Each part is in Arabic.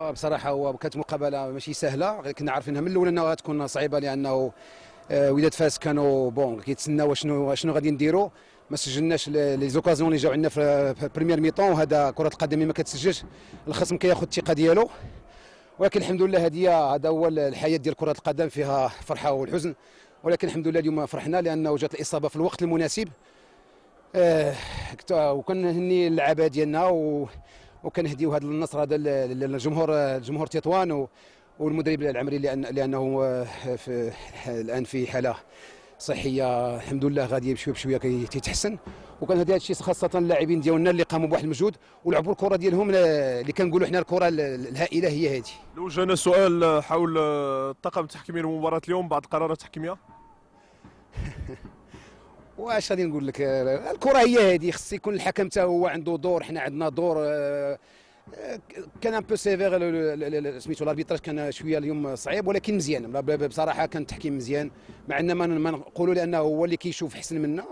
آه، بصراحه هو كانت مقابله ماشي سهله كنا عارفينها من الاول انها غتكون صعيبه لانه آه، وداد فاس كانوا بون كيتسناو شنو شنو غادي نديروا ما سجلناش لي زوكازيون اللي جاو عندنا في بريمير ميطون وهذا كره القدم ما كتسجلش الخصم كياخذ الثقه ديالو ولكن الحمد لله هذه هذا هو الحياه ديال كره القدم فيها فرحه والحزن ولكن الحمد لله اليوم فرحنا لانه جات الاصابه في الوقت المناسب آه وكنهني اللعابه ديالنا و وكنهديو هذا النصر هذا للجمهور الجمهور تطوان والمدرب العمري لان لانه آه، في الان في حاله صحيه الحمد لله غادي بشويه بشويه كيتحسن وكان هذا الشيء خاصه اللاعبين ديالنا اللي قاموا بواحد المجهود ولعبوا الكره ديالهم اللي كنقولوا حنا الكره الهائله هي هذه لو جانا سؤال آه، حول آه، الطاقم التحكيمي لمباراه اليوم بعد قرارات تحكيميه واش غادي نقول لك الكره هي هذه خص يكون الحكم حتى هو عنده دور حنا عندنا دور آه، آه، كان ان بو سيفير سميتو الاربيتراج كان شويه اليوم صعيب ولكن مزيان بصراحه كان تحكيم مزيان مع ان ما نقولوا لانه هو اللي كيشوف احسن منا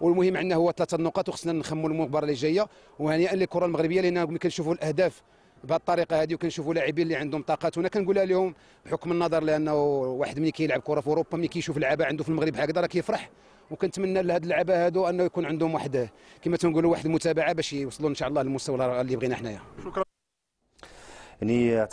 والمهم عندنا هو ثلاثه نقاط وخصنا نخموا المباراه اللي جايه وهنيئا للكره المغربيه لان ملي كنشوفوا الاهداف بهذه الطريقه هذه وكنشوفوا لاعبين اللي عندهم طاقات هنا كنقولها لهم بحكم النظر لانه واحد ملي كيلعب كره في اوروبا ملي كيشوف اللعابه عنده في المغرب هكذا راه كيفرح وكنتمنى لهاد اللعابه هادو انه يكون عندهم واحد كما تنقولوا واحد المتابعه باش يوصلوا ان شاء الله للمستوى اللي بغينا حنايا شكرا يعني